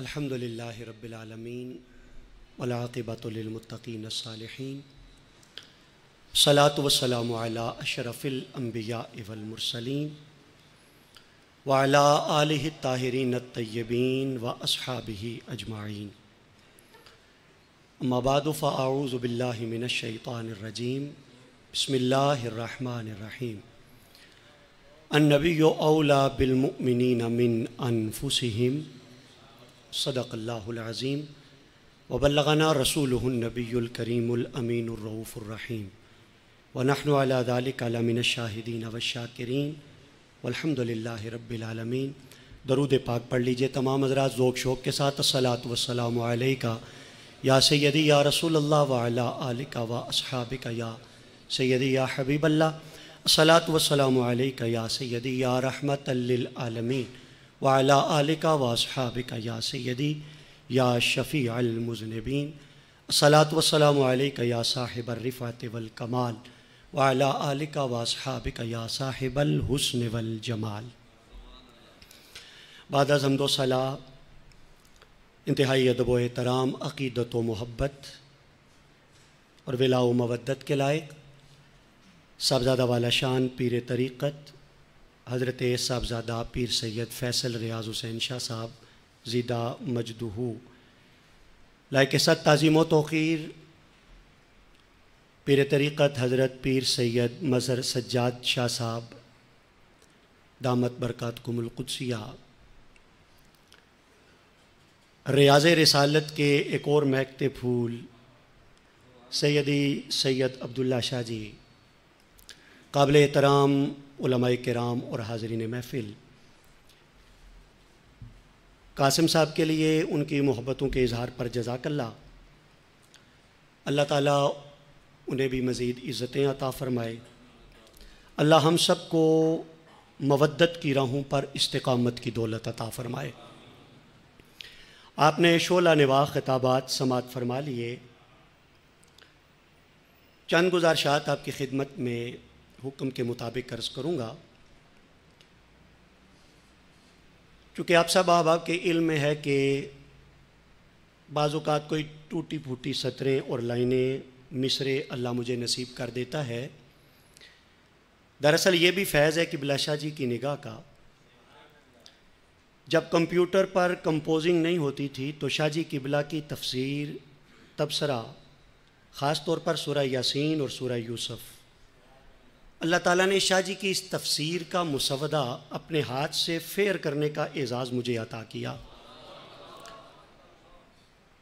अल्हम्दुलिल्लाह रब्बिलआलमीन वलाक़िबतुलमतकीन सालहीन सलात वसलाम अला अशरफ़िल अम्बिया इवलमरसलीन वाला आलह ताहरीन तय्यबीन व असहाबी अजमाइन मबाद फ़ाऊज़बिल्लिमिनशैतानरजीम बसमीम अनबी अवला बिलमिन मिन अनफुसम सदक़ल्लाज़ीम वबलगाना रसूलनबीकरीमीनरऊफ़ुररहीम वनहनदालमिन शाहिदीन वशाकरीन अलहमदिल्ला रबालमीन दरूद पाक पढ़ लीजिए तमाम हजरात ज़ोक शोक के साथ सलात वसलाम का या सैदी या रसूल अल्लाह वाला का व असहाब का या सैदी या हबीबल्ला सलात वसलाम का या सैदी या रहमत आलमीन वाला आलिका वासहाबिका या सैदी या शफ़ी अलमुजनबीन सलात वसलाम या साहिब रिफ़ात वलकमाल वाला आलिका वासहाबिका या साहिबल हसन वलजमाल बाद हमदोसला इंतहाई अदब एहतराम अकीदत व मोहब्बत और विलाओ मवदत के लायक साहबजादा वाला शान पीर तरीक़त हज़रत साहबजादा पीर सैद फ़ैसल रियाज हुसैन शाह साहब जिदा मजदहू लायक सत तज़ीम तोख़ीर पीर तरीक़त हज़रत पीर सैद मज़र सज्जाद शाह साहब दामत बरक़ात कुमलकुदसिया रियाज रसालत के एक और महकते फूल सैदी सैद अब्दुल्ला शाह जी काबिल एहतराम कराम और हाजरीन महफिल कासिम साहब के लिए उनकी मोहब्बतों के इजहार पर जजाकल्ला अल्लाह ताला उन्हें भी मज़ीद इज़्ज़तें अता फ़रमाए अल्लाह हम सब को मवदत की राहों पर इस्तकामत की दौलत अता फ़रमाए आपने शोला नवा खिताबात समात फरमा लिए चंद गुजारशात आपकी खिदमत में हुक्म के मुताबिक कर्ज करूँगा चूँकि आप सब अब आपके इल्म में है कि बाज़ात कोई टूटी फूटी सतरें और लाइनें मिसरे अल्लाह मुझे नसीब कर देता है दरअसल ये भी फैज़ है कि बिलाशाह जी की निगाह का जब कंप्यूटर पर कंपोजिंग नहीं होती थी तो शाह जी किबला की तफसीर तबसरा ख़ास तौर पर सूर्य यासीन और सूर्य यूसफ़ अल्लाह ताला ने शाह जी की इस तफसीर का मुसवदा अपने हाथ से फेर करने का एज़ाज़ मुझे अता किया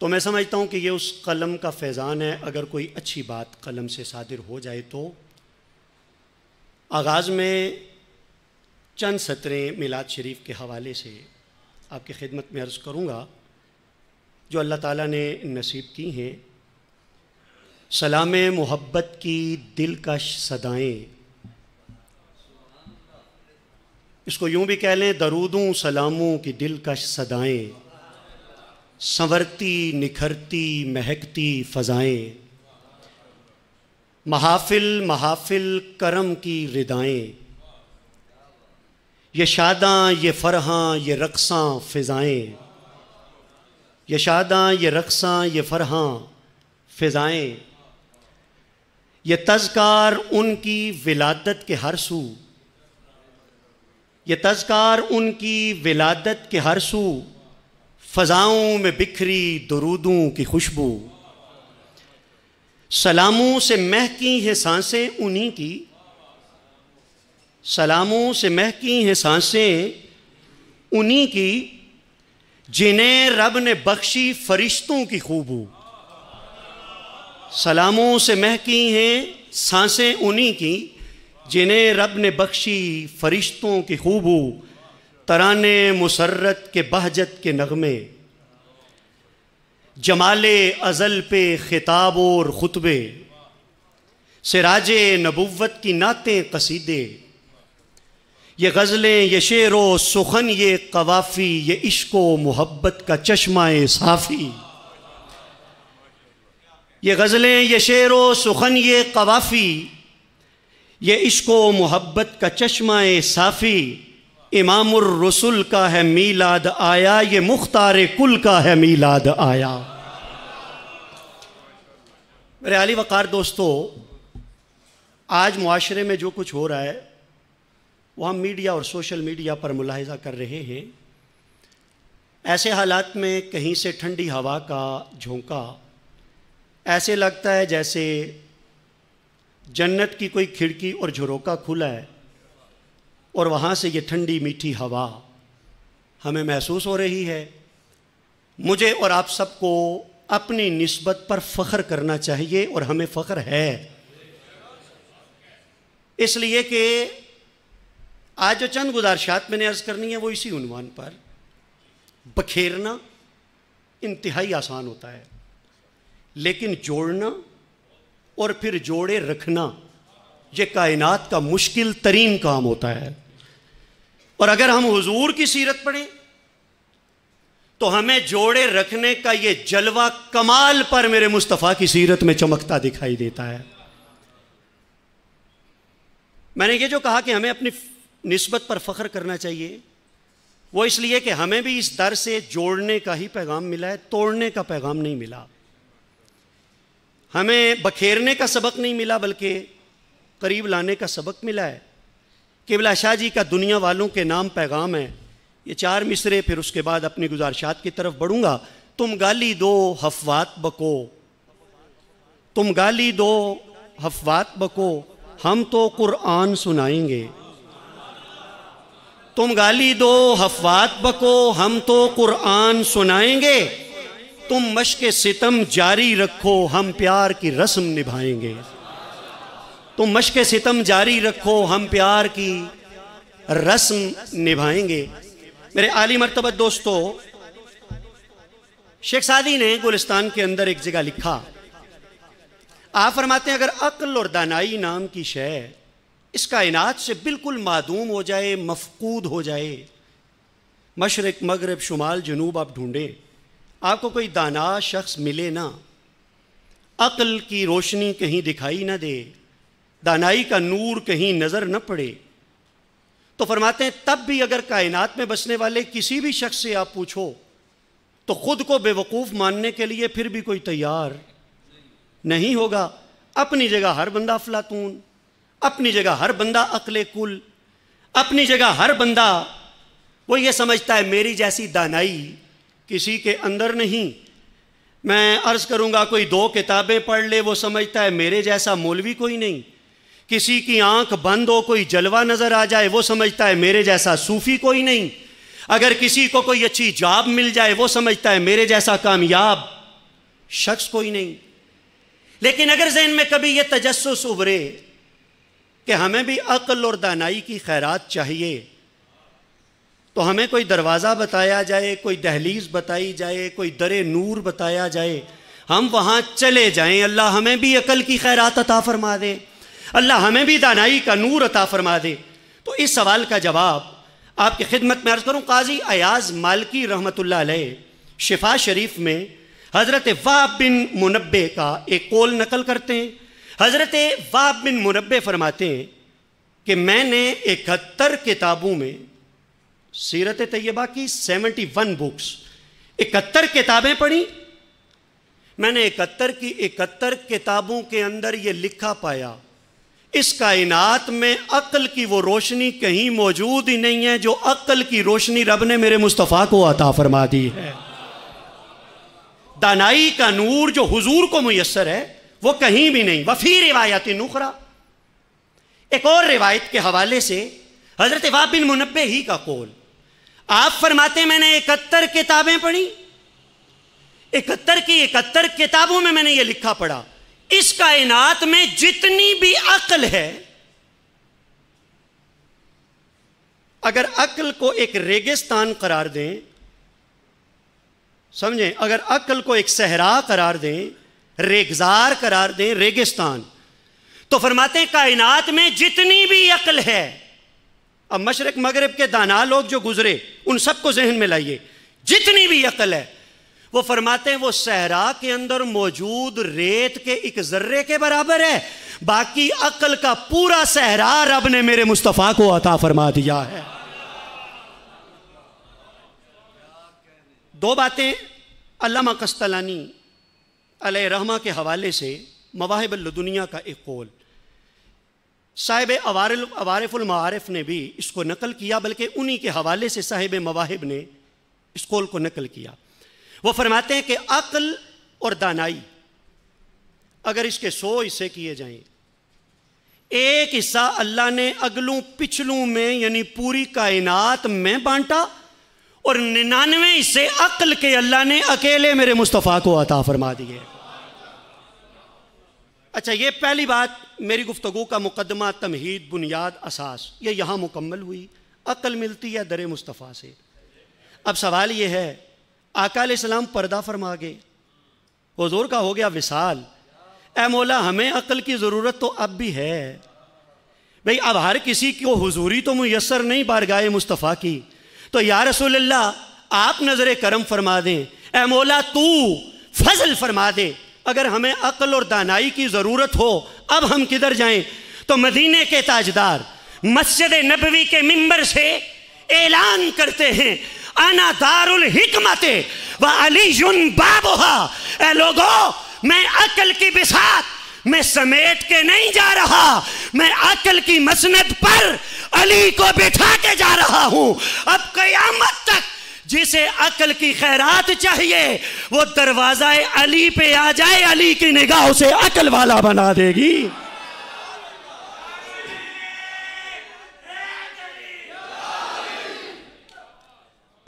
तो मैं समझता हूँ कि ये उस कलम का फैज़ान है अगर कोई अच्छी बात कलम से सादिर हो जाए तो आगाज़ में चंद सत्रें मिलाद शरीफ के हवाले से आपकी खिदमत में अर्ज़ करूँगा जो अल्लाह ताला ने नसीब की हैं सलाम मोहब्बत की दिल का सदाएँ इसको यूं भी कह लें दरूदों सलामों की दिलकश सदाएं संवरती निखरती महकती फ़जाएं महाफिल महाफिल करम की रिदाएं ये शादा ये फरहां ये रकसां फिजाएं ये शादा ये रकसां ये फरहां फिजाएं ये तजकार उनकी विलादत के हर सू ये तजकार उनकी विलादत के हर सू फ़ाओं में बिखरी दरूदों की खुशबू सलामों से महकी हैं सांसें उन्हीं की सलामों से महकी हैं सांसें उन्हीं की जिन्हें रब ने बख्शी फरिश्तों की खूबू सलामों से महकी हैं सांसें उन्हीं की जिन्हें रब ने बख्शी फरिश्तों की खूबू तराने मुसरत के बहजत के नगमे जमाले अज़ल पे खिताब और ख़ुतबे सराज नबुवत की नातें कसीदे ये गज़लें ये शेर व सुखन ये कवाफ़ी ये इश्क व मोहब्बत का चश्माए साफ़ी ये गज़लें ये शेर व सुखन ये कवाफ़ी ये इश्को मोहब्बत का चश्मा साफ़ी इमामरसुल का है मीलाद आया ये मुख्तार कुल का है मीलाद आया मेरे अली वक़ार दोस्तों आज माशरे में जो कुछ हो रहा है वो हम मीडिया और सोशल मीडिया पर मुलाहजा कर रहे हैं ऐसे हालात में कहीं से ठंडी हवा का झोंका ऐसे लगता है जैसे जन्नत की कोई खिड़की और झरोका खुला है और वहाँ से ये ठंडी मीठी हवा हमें महसूस हो रही है मुझे और आप सबको अपनी नस्बत पर फ़ख्र करना चाहिए और हमें फ़ख्र है इसलिए कि आज जो चंद गुजारशात मैंने अर्ज़ करनी है वो इसी उनवान पर बखेरना इंतहाई आसान होता है लेकिन जोड़ना और फिर जोड़े रखना ये कायनात का मुश्किल तरीन काम होता है और अगर हम हुजूर की सीरत पढ़ें तो हमें जोड़े रखने का ये जलवा कमाल पर मेरे मुस्तफ़ा की सीरत में चमकता दिखाई देता है मैंने ये जो कहा कि हमें अपनी नस्बत पर फ़ख्र करना चाहिए वो इसलिए कि हमें भी इस दर से जोड़ने का ही पैगाम मिला है तोड़ने का पैगाम नहीं मिला हमें बखेरने का सबक नहीं मिला बल्कि करीब लाने का सबक मिला है केवला शाह जी का दुनिया वालों के नाम पैगाम है ये चार मिसरे फिर उसके बाद अपनी गुजारशात की तरफ बढ़ूंगा तुम गाली दो हफवात बको तुम गाली दो हफवात बको हम तो कुरान सुनाएंगे तुम गाली दो हफवात बको हम तो कुरान सुनाएंगे तुम मश्क सितम जारी रखो हम प्यार की रस्म निभाएंगे तुम मश्क सितम जारी रखो हम प्यार की रस्म निभाएंगे मेरे आली मरतबत दोस्तों शेख सादी ने गुलिस्तान के अंदर एक जगह लिखा आप फरमाते हैं अगर अक्ल और दानाई नाम की शय इस कायनात से बिल्कुल मादूम हो जाए मफकूद हो जाए मशरक मगरब शुमाल जनूब आप ढूंढें आपको कोई दाना शख्स मिले ना अक्ल की रोशनी कहीं दिखाई ना दे दानाई का नूर कहीं नज़र न पड़े तो फरमाते हैं तब भी अगर कायनात में बसने वाले किसी भी शख्स से आप पूछो तो खुद को बेवकूफ़ मानने के लिए फिर भी कोई तैयार नहीं होगा अपनी जगह हर बंदा फलातून अपनी जगह हर बंदा अकल कुल अपनी जगह हर बंदा वो ये समझता है मेरी जैसी दानाई किसी के अंदर नहीं मैं अर्ज़ करूँगा कोई दो किताबें पढ़ ले वो समझता है मेरे जैसा मौलवी कोई नहीं किसी की आंख बंद हो कोई जलवा नज़र आ जाए वो समझता है मेरे जैसा सूफ़ी कोई नहीं अगर किसी को कोई अच्छी जॉब मिल जाए वो समझता है मेरे जैसा कामयाब शख्स कोई नहीं लेकिन अगर जहन में कभी ये तजस्स उभरे कि हमें भी अक्ल और दानाई की खैरात चाहिए तो हमें कोई दरवाज़ा बताया जाए कोई दहलीज़ बताई जाए कोई दर नूर बताया जाए हम वहाँ चले जाएं अल्लाह हमें भी अकल की खैरात अता फरमा दे अल्लाह हमें भी दानाई का नूर अता फरमा दे तो इस सवाल का जवाब आपकी खिदमत में अर्ज़ करूँ काजी अयाज मालकी रहमत शिफा शरीफ में हज़रत वाब बिन मुनबे का एक कौल नकल करते हैं हज़रत वाब बिन मुनबे फरमाते हैं कि मैंने इकहत्तर किताबों में सीरत तय्यबा तो की वन बुक्स इकहत्तर किताबें पढ़ी मैंने इकहत्तर की इकहत्तर किताबों के अंदर यह लिखा पाया इस कायनात में अक्ल की वो रोशनी कहीं मौजूद ही नहीं है जो अक्ल की रोशनी रब ने मेरे मुस्तफ़ा को अता फरमा दी है दानाई का नूर जो हुजूर को मैसर है वो कहीं भी नहीं वफ़ी रिवायत नुखरा एक और रिवायत के हवाले से हज़रत वाबिन मुनबे ही का कौल आप फरमाते मैंने इकहत्तर किताबें पढ़ी इकहत्तर की इकहत्तर किताबों में मैंने ये लिखा पढ़ा इस कायनात में जितनी भी अकल है अगर अकल को एक रेगिस्तान करार दें समझें अगर अकल को एक सहरा करार दें रेगजार करार दें रेगिस्तान तो फरमाते कायनात में जितनी भी अकल है अब मशरक मगरब के दाना लोग जो गुजरे उन सबको जहन में लाइए जितनी भी अकल है वो फरमाते हैं वो सहरा के अंदर मौजूद रेत के एक जर्रे के बराबर है बाकी अकल का पूरा सहरा रब ने मेरे मुस्तफ़ा को अता फरमा दिया है दो बातें अल्लामा कस्तलानी अलह रहमा के हवाले से मवाहिबल दुनिया का एक कौल साहिब अवारफुल मारफ ने भी इसको नकल किया बल्कि उन्हीं के हवाले से साहिब मवाहिब ने इस कौल को नकल किया वो फरमाते हैं कि अक्ल और दानाई अगर इसके सौ हिस्से किए जाएं एक हिस्सा अल्लाह ने अगलू पिछलू में यानी पूरी कायनात में बांटा और निन्यानवे हिस्से अकल के अल्लाह ने अकेले मेरे मुस्तफ़ा को अता फरमा दिए अच्छा ये पहली बात मेरी गुफ्तु का मुकदमा तमहीद बुनियाद असास ये यहाँ मुकम्मल हुई अकल मिलती है दर मुस्तफ़ा से अब सवाल ये है आकाल इस्लाम पर्दा फरमा गए हजूर का हो गया विशाल ए मौला हमें अकल की ज़रूरत तो अब भी है भाई अब हर किसी को हजूरी तो मैसर नहीं बार गाए मुस्तफ़ा की तो या रसोल्ला आप नज़र करम फरमा दें ए मौला तू फजल फरमा दे अगर हमें अकल और दानाई की ज़रूरत हो अब हम किधर जाएं तो मदीने के ताजदार मस्जिद नबवी के मिंबर से ऐलान करते हैं आना दारुल हिकमत व अली बाबोहा ए लोगो मैं अकल की बिसात मैं समेट के नहीं जा रहा मैं अकल की मसनत पर अली को बिठा के जा रहा हूं अब कयामत तक जिसे अकल की खैरात चाहिए वो दरवाजा अली पे आ जाए अली की निगाह उसे अकल वाला बना देगी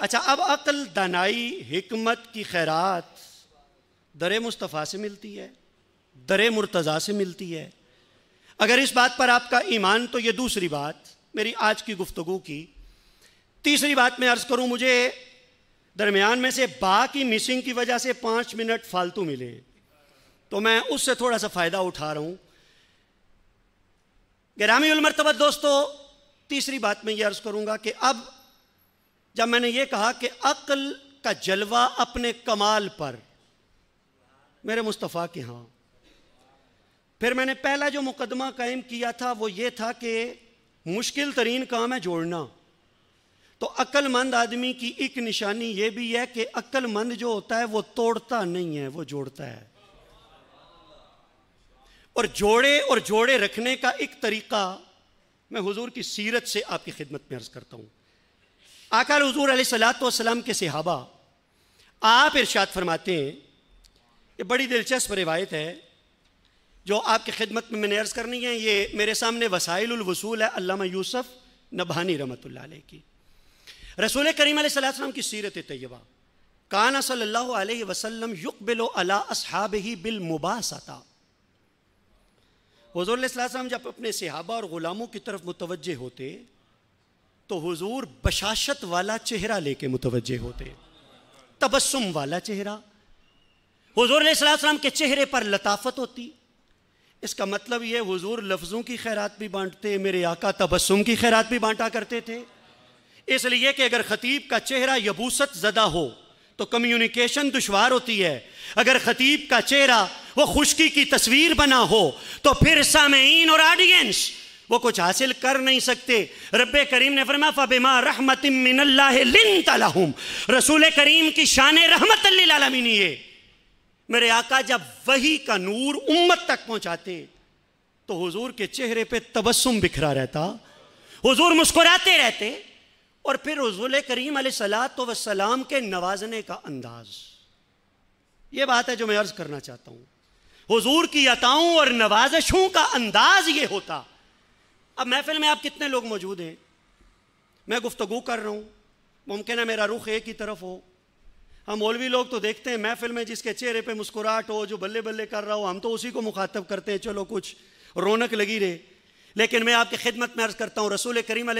अच्छा अब अकल दनाई हमत की खैरात दर मुस्तफ़ा से मिलती है दर मुर्तज़ा से मिलती है अगर इस बात पर आपका ईमान तो ये दूसरी बात मेरी आज की गुफ्तगु की तीसरी बात मैं अर्ज़ करूं मुझे दरमियान में से बा की मिसिंग की वजह से पांच मिनट फालतू मिले तो मैं उससे थोड़ा सा फ़ायदा उठा रहा हूं ग्रामी उलमरतबत दोस्तों तीसरी बात मैं ये अर्ज़ करूंगा कि अब जब मैंने ये कहा कि अक्ल का जलवा अपने कमाल पर मेरे मुस्तफ़ा के हाँ फिर मैंने पहला जो मुकदमा कायम किया था वो ये था कि मुश्किल तरीन काम है जोड़ना तो अक्लमंद आदमी की एक निशानी यह भी है कि अक्लमंद जो होता है वो तोड़ता नहीं है वो जोड़ता है और जोड़े और जोड़े रखने का एक तरीका मैं हुजूर की सीरत से आपकी खिदमत में अर्ज करता हूँ आकार हजूर सलाम के सिहाबा आप इर्शाद फरमाते हैं ये बड़ी दिलचस्प रिवायत है जो आपकी खिदमत में मैंने अर्ज़ करनी है ये मेरे सामने वसाइलवसूल है अलामा यूसुफ नबहानी रमत की रसूल करीम सलाम की सीरत तय्यबा काना अलैहि वसल्लम युक बिलो अला असहाब ही बिल मुबासता हजूर जब अपने सिहाबा और ग़ुलामों की तरफ मुतवजह होते तो हुजूर बशाशत वाला चेहरा लेके मुतवजह होते तबस्सुम वाला चेहरा हुजूर सलाम के चेहरे पर लताफत होती इसका मतलब ये हुजूर लफ्ज़ों की खैरात भी बांटते मेरे आका तबस्सुम की खैरात भी बांटा करते थे इसलिए कि अगर खतीब का चेहरा यबूसत ज़दा हो तो कम्युनिकेशन दुशवार होती है अगर खतीब का चेहरा वो खुशकी की तस्वीर बना हो तो फिर सामीन और ऑडियंस वो कुछ हासिल कर नहीं सकते रब करीम ने फरमा फ़ेमा रहमत मिनल्लाम रसूल करीम की शान रहमत ये मेरे आका जब वही का नूर उम्मत तक पहुंचाते तो हुजूर के चेहरे पे तबस्सुम बिखरा रहता हुजूर मुस्कुराते रहते और फिर रजूल करीम सलात वसलाम के नवाजने का अंदाज ये बात है जो मैं अर्ज करना चाहता हूँ हजूर की अताओं और नवाजशों का अंदाज ये होता अब महफिल में आप कितने लोग मौजूद हैं मैं गुफ्तगु कर रहा हूँ मुमकिन है मेरा रुख एक ही तरफ हो हम मौलवी लोग तो देखते हैं महफिल में जिसके चेहरे पर मुस्कुराहट हो जो बल्ले बल्ले कर रहा हो हम तो उसी को मुखातब करते हैं चलो कुछ रौनक लगी रहे लेकिन मैं आपकी खिदमत में अर्ज़ करता हूँ रसूल करीम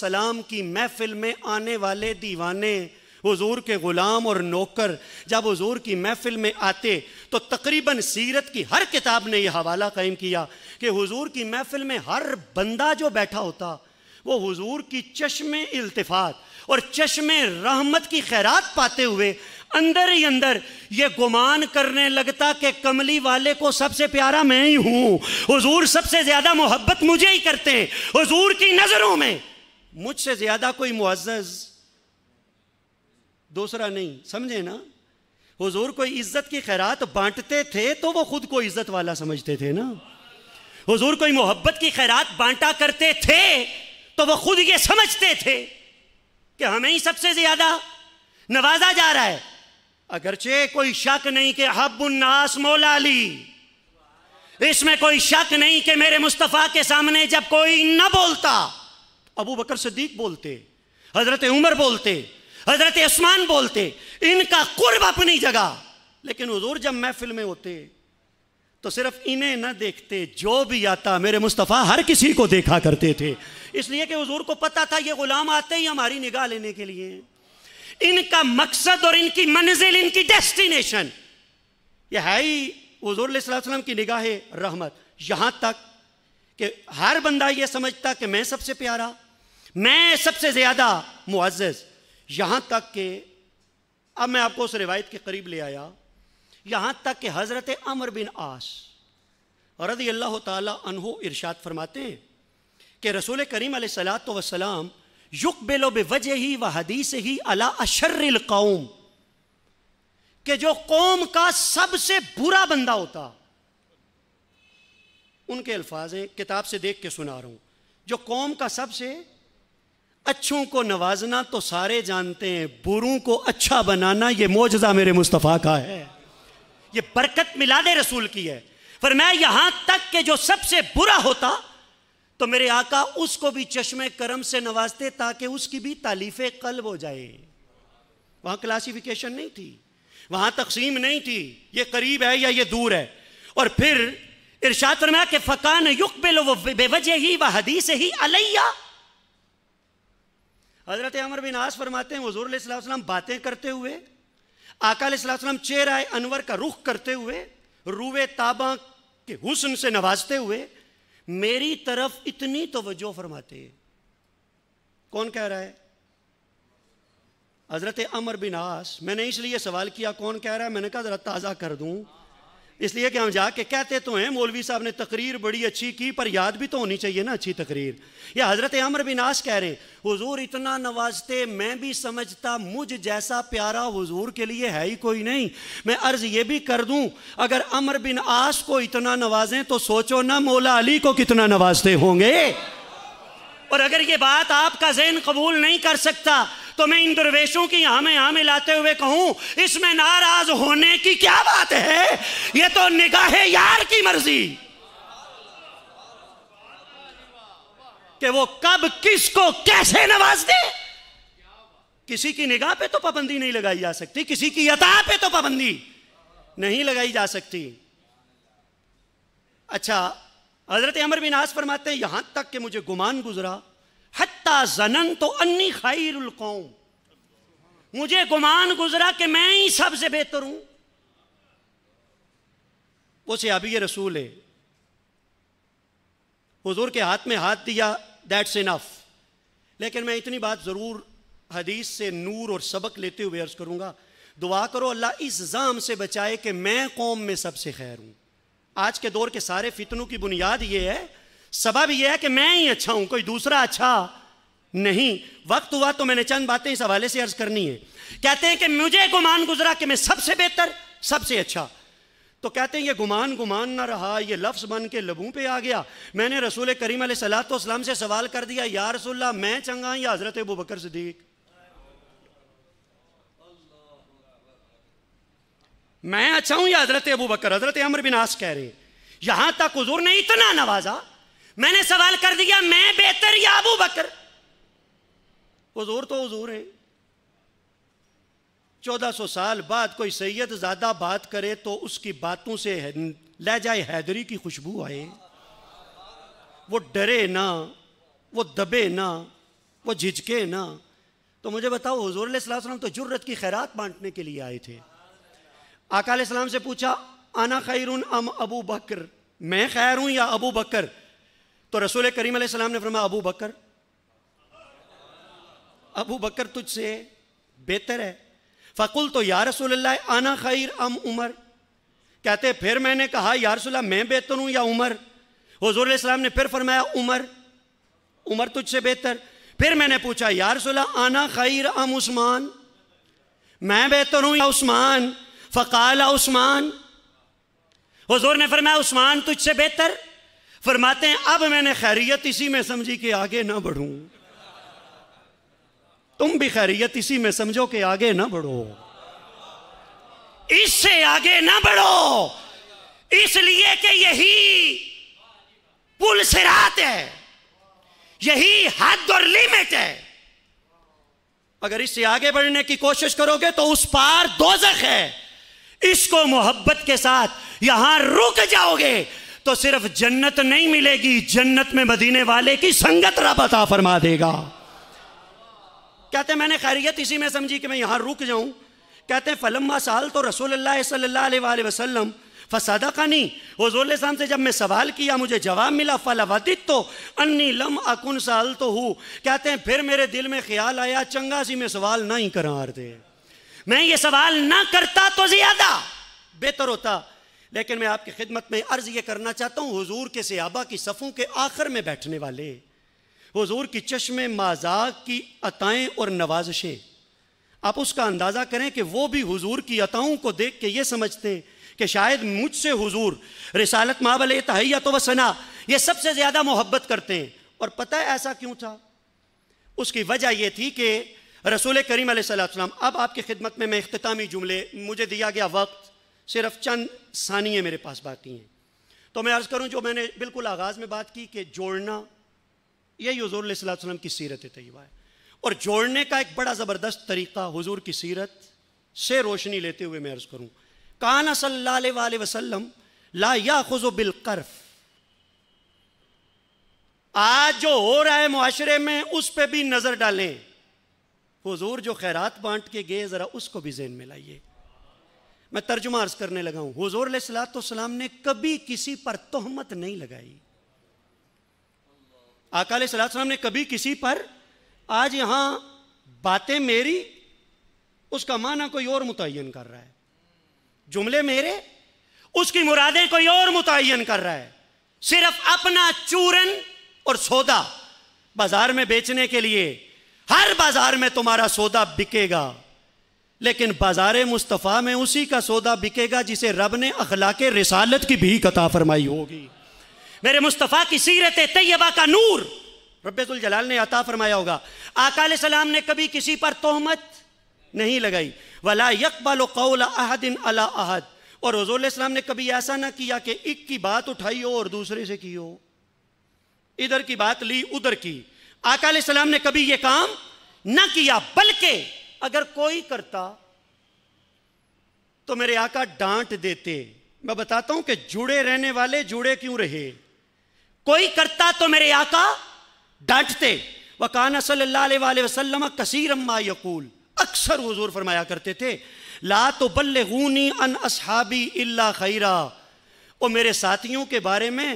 सलाम की महफिल में आने वाले दीवाने हजूर के ग़ुलाम और नौकर जब हजूर की महफिल में आते तो तकरीबन सीरत की हर किताब ने यह हवाला कायम किया कि हजूर की महफिल में हर बंदा जो बैठा होता वो हजूर की चश्म इल्तफात और चश्म रहमत की खैरात पाते हुए अंदर ही अंदर ये गुमान करने लगता कि कमली वाले को सबसे प्यारा मैं ही हूं हुजूर सबसे ज्यादा मोहब्बत मुझे ही करते हैं हुजूर की नजरों में मुझसे ज्यादा कोई मुआज दूसरा नहीं समझे ना हुजूर कोई इज्जत की खैरात बांटते थे तो वो खुद को इज्जत वाला समझते थे ना हुजूर कोई मोहब्बत की खैरात बांटा करते थे तो वो खुद ये समझते थे कि हमें ही सबसे ज्यादा नवाजा जा रहा है अगरचे कोई शक नहीं कि हब्बुन्नास मौला अली इसमें कोई शक नहीं कि मेरे मुस्तफ़ा के सामने जब कोई न बोलता अबू बकर सिद्दीक बोलते हज़रत उमर बोलते हज़रत उस्मान बोलते इनका कुर्ब अपनी जगह लेकिन हजूर जब महफिल में होते तो सिर्फ इन्हें ना देखते जो भी आता मेरे मुस्तफ़ा हर किसी को देखा करते थे इसलिए कि हजूर को पता था ये गुलाम आते ही हमारी निगाह लेने के लिए इनका मकसद और इनकी मंजिल इनकी डेस्टिनेशन यह है ही हजूर की निगाह रहमत यहां तक कि हर बंदा यह समझता कि मैं सबसे प्यारा मैं सबसे ज्यादा मुआजज यहां तक कि अब मैं आपको उस रिवायत के करीब ले आया यहां तक कि हजरत अमर बिन आस रदी अल्लाह तहो इर्शाद फरमाते हैं कि रसूल करीम सलात वसलाम युक बेलो बेवजह ही व हदीस ही अला अशर्रिल कौम के जो कौम का सबसे बुरा बंदा होता उनके अल्फाज हैं किताब से देख के सुना रहा हूं जो कौम का सबसे अच्छों को नवाजना तो सारे जानते हैं बुरों को अच्छा बनाना ये मोजा मेरे मुस्तफ़ा का है ये बरकत मिलाद रसूल की है पर मैं यहां तक के जो सबसे बुरा होता तो मेरे आका उसको भी चश्मे करम से नवाजते ताकि उसकी भी तालीफ कल्ब हो जाए वहां क्लासिफिकेशन नहीं थी वहां तकसीम नहीं थी ये करीब है या ये दूर है और फिर इर्शाद फरमाया कि फकान युग बेवजह ही व हदीस ही अलैया हजरत अमर बिन आस फरमाते हैं हजूर सलाम बातें करते हुए आकाल सलाम चेहरा अनवर का रुख करते हुए रूए ताबा के हुस्न से नवाजते हुए मेरी तरफ इतनी तोज्जो फरमाते कौन कह रहा है हज़रत अमर बिनास मैंने इसलिए सवाल किया कौन कह रहा है मैंने कहा ज़रा ताज़ा कर दूँ इसलिए कि हम जाके कहते तो हैं मौलवी साहब ने तकरीर बड़ी अच्छी की पर याद भी तो होनी चाहिए ना अच्छी तकरीर या हज़रत अमर बिनाश कह रहे हैं हुजूर इतना नवाजते मैं भी समझता मुझ जैसा प्यारा हुजूर के लिए है ही कोई नहीं मैं अर्ज़ ये भी कर दूं अगर अमर बिन आश को इतना नवाजें तो सोचो ना मौला अली को कितना नवाजते होंगे और अगर ये बात आपका जहन कबूल नहीं कर सकता तो मैं इन दुर्वेशों की हमें हमें लाते हुए कहूं इसमें नाराज होने की क्या बात है ये तो निगाह यार की मर्जी कि वो कब किसको कैसे नवाज दे किसी की निगाह पे तो पाबंदी नहीं लगाई जा सकती किसी की यथा पे तो पाबंदी नहीं लगाई जा सकती अच्छा हजरत अमर बिन आस फरमाते हैं यहां तक कि मुझे गुमान गुजरा हत्ता जनन तो अन्नी खैर कौम मुझे गुमान गुजरा कि मैं ही सबसे बेहतर हूं अभी ये रसूल है हुजूर के हाथ में हाथ दिया दैट्स इनफ लेकिन मैं इतनी बात ज़रूर हदीस से नूर और सबक लेते हुए अर्ज़ करूंगा दुआ करो अल्लाह इस ज़ाम से बचाए कि मैं कौम में सबसे खैर हूं आज के दौर के सारे फितनों की बुनियाद यह है सबब यह है कि मैं ही अच्छा हूं कोई दूसरा अच्छा नहीं वक्त हुआ तो मैंने चंद बातें इस हवाले से अर्ज करनी है कहते हैं कि मुझे गुमान गुजरा कि मैं सबसे बेहतर सबसे अच्छा तो कहते हैं ये गुमान गुमान ना रहा ये लफ्ज़ बन के लबू पे आ गया मैंने रसूल करीम सलातम से सवाल कर दिया या रसुल्ला मैं चंगा या हज़रत अबू बकर सदीक मैं अच्छा हूं या हज़रत अबू बकर हज़रत अमर बिनास कह रहे यहां तक हजूर ने इतना नवाजा मैंने सवाल कर दिया मैं बेहतर या अबू बकर हजूर तो हजूर हैं चौदह सौ साल बाद कोई सैयद ज़्यादा बात करे तो उसकी बातों से ले जाए हैदरी की खुशबू आए वो डरे ना वो दबे ना वो झिझके ना तो मुझे बताओ हजूर सलाम तो जुर्रत की खैरात बांटने के लिए आए थे आकाम से पूछा आना खैर अम अबू बकर मैं खैर हूं या अबू बकर तो रसूल करीम सलाम ने फरमाया अबू बकर अबू बकर तुझसे बेहतर है फ़कुल तो या रसूल आना खैर अम उमर कहते फिर मैंने कहा या मैं बेहतर हूं या उमर हजूर इस्लाम ने फिर फरमाया उमर उमर तुझसे बेहतर फिर मैंने पूछा या आना खैर अम उस्मान मैं बेहतर हूं या उस्मान फ़काल उस्मान हजूर ने फरमाया उस्मान तुझसे बेहतर फरमाते हैं अब मैंने खैरियत इसी में समझी कि आगे ना बढ़ू तुम भी खैरियत इसी में समझो कि आगे ना बढ़ो इससे आगे ना बढ़ो इसलिए कि यही पुल सिरात है यही हद और लिमिट है अगर इससे आगे बढ़ने की कोशिश करोगे तो उस पार दोजक है इसको मोहब्बत के साथ यहां रुक जाओगे तो सिर्फ जन्नत नहीं मिलेगी जन्नत में मदीने वाले की संगत रब अता फरमा देगा कहते मैंने खैरियत इसी में समझी कि मैं यहां रुक जाऊं कहते हैं फलम्मा साल तो रसूल सल्ला वसलम फसादा का नहीं हजूल साहब से जब मैं सवाल किया मुझे जवाब मिला फलावदित तो अन्नी लम अकुन साल तो हूँ कहते हैं फिर मेरे दिल में ख्याल आया चंगा सी मैं सवाल ना ही करा दे मैं ये सवाल ना करता तो ज्यादा बेहतर होता लेकिन मैं आपकी खिदमत में अर्ज़ ये करना चाहता हूँ हुजूर के सयाबा की सफ़ों के आखिर में बैठने वाले हुजूर की चश्मे माजाक की अताएँ और नवाजशें आप उसका अंदाज़ा करें कि वो भी हुजूर की अताओं को देख के ये समझते हैं कि शायद मुझसे हुजूर रिसालत माबल तहैया तो वसना ये सबसे ज़्यादा मोहब्बत करते हैं और पता है ऐसा क्यों था उसकी वजह यह थी कि रसूल करीम सलाम अब आपकी खिदमत में मैं अख्तामी जुमले मुझे दिया गया वक्त सिर्फ चंद सानियाँ मेरे पास बाकी हैं तो मैं अर्ज़ करूँ जो मैंने बिल्कुल आगाज़ में बात की कि जोड़ना यही हजूर सलाम की सीरत तयबा है और जोड़ने का एक बड़ा ज़बरदस्त तरीका हजूर की सीरत से रोशनी लेते हुए मैं अर्ज़ करूँ काना सल्ला वसलम ला या खुजो बिलकर्फ आज जो हो रहा है माशरे में उस पर भी नज़र डालें हजूर जो खैरात बांट के गए ज़रा उसको भी जेन में लाइए मैं तर्जुमा अर्ज करने लगा हूं हजूर सलाम ने कभी किसी पर तोहमत नहीं लगाई अकाल सलाम ने कभी किसी पर आज यहां बातें मेरी उसका माना कोई और मुतयन कर रहा है जुमले मेरे उसकी मुरादें कोई और मुतयन कर रहा है सिर्फ अपना चूरन और सौदा बाजार में बेचने के लिए हर बाजार में तुम्हारा सौदा बिकेगा लेकिन बाजार मुस्तफ़ा में उसी का सौदा बिकेगा जिसे रब ने अखलाक रिसालत की भी कता फरमाई होगी मेरे मुस्तफ़ा की सीरत तैयबा का नूर रबाल ने अता फरमाया होगा आकाल सलाम ने कभी किसी पर तोहमत नहीं लगाई वला यकबल कौल अहदिन अला अहद और रजोल इस्लाम ने कभी ऐसा ना किया कि एक की बात उठाई हो और दूसरे से की हो इधर की बात ली उधर की आकाल सलाम ने कभी यह काम ना किया बल्कि अगर कोई करता तो मेरे आका डांट देते मैं बताता हूं कि जुड़े रहने वाले जुड़े क्यों रहे कोई करता तो मेरे आका डांटते वकान सल्लाम कसीर अम्मा यकूल अक्सर हजूर फरमाया करते थे ला तो बल्लूनी अन असहाबी अल्ला खैरा वो मेरे साथियों के बारे में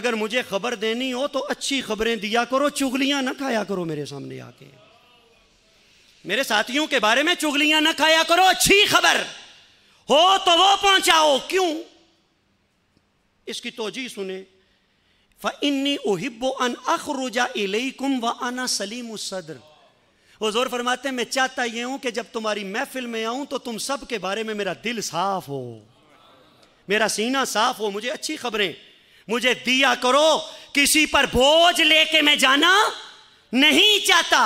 अगर मुझे खबर देनी हो तो अच्छी खबरें दिया करो चुगलियां ना खाया करो मेरे सामने आके मेरे साथियों के बारे में चुगलियां ना खाया करो अच्छी खबर हो तो वो पहुंचाओ क्यों इसकी तोजी सुने फ़न्नी ओहिबो अन अखरुजा कुम व अना सलीम सदर जोर फरमाते मैं चाहता ये हूं कि जब तुम्हारी महफिल में आऊं तो तुम सब के बारे में मेरा दिल साफ हो मेरा सीना साफ हो मुझे अच्छी खबरें मुझे दिया करो किसी पर बोझ लेके मैं जाना नहीं चाहता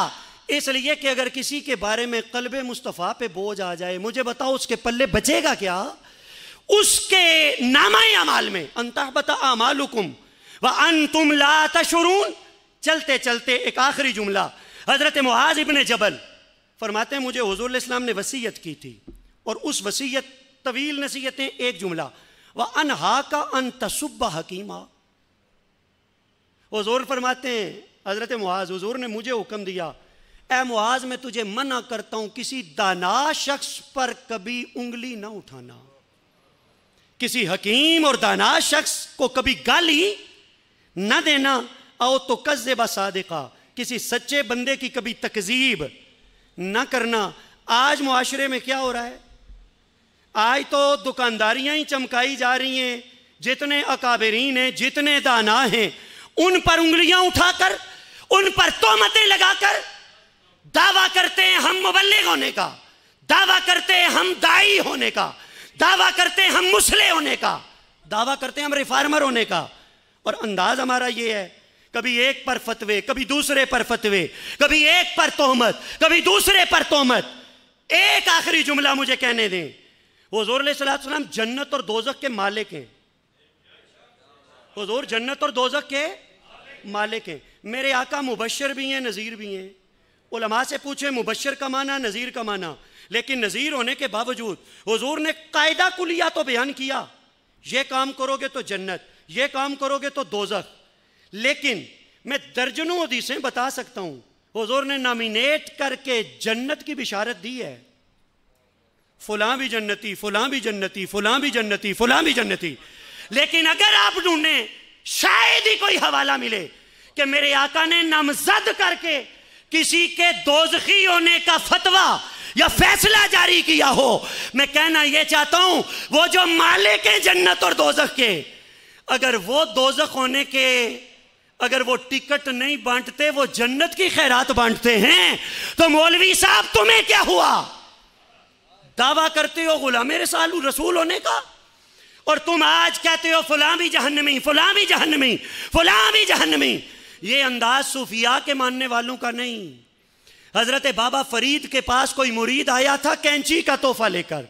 इसलिए कि अगर किसी के बारे में कलब मुस्तफ़ा पे बोझ आ जाए मुझे बताओ उसके पल्ले बचेगा क्या उसके नामा अमाल में अंतः बता अमालुकुम व अन तुम ला तशरून चलते चलते एक आखिरी जुमला हजरत महाजिब ने जबल फरमाते हैं मुझे हजूल इस्लाम ने वसीयत की थी और उस वसीयत तवील नसीहतें एक जुमला व अनहा का अन तसुब हकीमा हजूर फरमाते हैं हजरत महाज हजूर ने मुझे हुक्म दिया ए मुआज मैं तुझे मना करता हूं किसी दाना शख्स पर कभी उंगली ना उठाना किसी हकीम और दाना शख्स को कभी गाली ना देना आओ तो कज्जेबा सादिका किसी सच्चे बंदे की कभी तकजीब ना करना आज मुआशरे में क्या हो रहा है आज तो दुकानदारियां ही चमकाई जा रही हैं जितने अकाबरीन हैं जितने दाना हैं उन पर उंगलियां उठाकर उन पर तोमतें लगाकर दावा करते हैं हम मुबलिक होने का दावा करते हैं हम दाई होने का दावा करते हैं हम मुसले होने का दावा करते हैं हम रिफार्मर होने का और अंदाज हमारा ये है कभी एक पर फतवे कभी दूसरे पर फतवे कभी एक पर तोहमत कभी दूसरे पर तोहमत एक आखिरी जुमला मुझे कहने दें हजूर सलाम जन्नत और दोजक के मालिक हैं हजूर जन्नत और दोजक के मालिक हैं मेरे आका मुबशर भी हैं नज़ीर भी हैं उलमा से पूछे मुबशर का माना नज़ीर का माना लेकिन नज़ीर होने के बावजूद हजूर ने कायदा कुलिया तो बयान किया ये काम करोगे तो जन्नत ये काम करोगे तो दोजख लेकिन मैं दर्जनों हदीसें बता सकता हूँ हजूर ने नामिनेट करके जन्नत की बिशारत दी है फुला भी जन्नती फुला भी जन्नती फुला भी जन्नती फुला भी जन्नती लेकिन अगर आप ढूंढें शायद ही कोई हवाला मिले कि मेरे आका ने नामजद करके किसी के दोजखी होने का फतवा या फैसला जारी किया हो मैं कहना यह चाहता हूं वो जो मालिक है जन्नत और दोजख के अगर वो दोजख होने के अगर वो टिकट नहीं बांटते वो जन्नत की खैरात बांटते हैं तो मौलवी साहब तुम्हें क्या हुआ दावा करते हो गुलाम सालू रसूल होने का और तुम आज कहते हो फुला भी जहन्नमी फुला भी जहन्नमी फुला भी जहन्नमी ये अंदाज सूफिया के मानने वालों का नहीं हजरत बाबा फरीद के पास कोई मुरीद आया था कैंची का तोहफा लेकर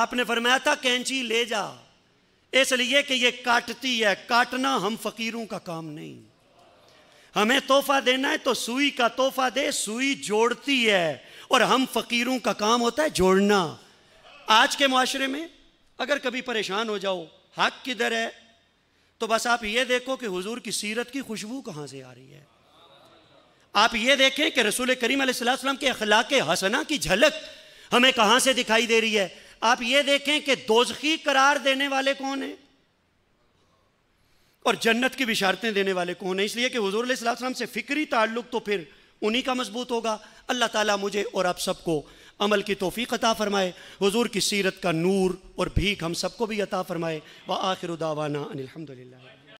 आपने फरमाया था कैंची ले जा इसलिए कि ये काटती है काटना हम फकीरों का काम नहीं हमें तोहफा देना है तो सुई का तोहफा दे सुई जोड़ती है और हम फकीरों का काम होता है जोड़ना आज के माशरे में अगर कभी परेशान हो जाओ हक किधर है तो बस आप ये देखो कि हुजूर की सीरत की खुशबू कहाँ से आ रही है आप ये देखें कि रसूल करीम सलाम के अखलाक हसना की झलक हमें कहाँ से दिखाई दे रही है आप ये देखें कि दोजखी करार देने वाले कौन हैं और जन्नत की बिशारतें देने वाले कौन हैं इसलिए कि हजूर सलाम से फ़िक्री ताल्लुक तो फिर उन्हीं का मजबूत होगा अल्लाह ताला मुझे और आप सबको अमल की तोफ़ी अता फ़रमाए हजूर की सीरत का नूर और भीख हम सबको भी अता फ़रमाए व आखिर दावाना अनिलहमदिल्ला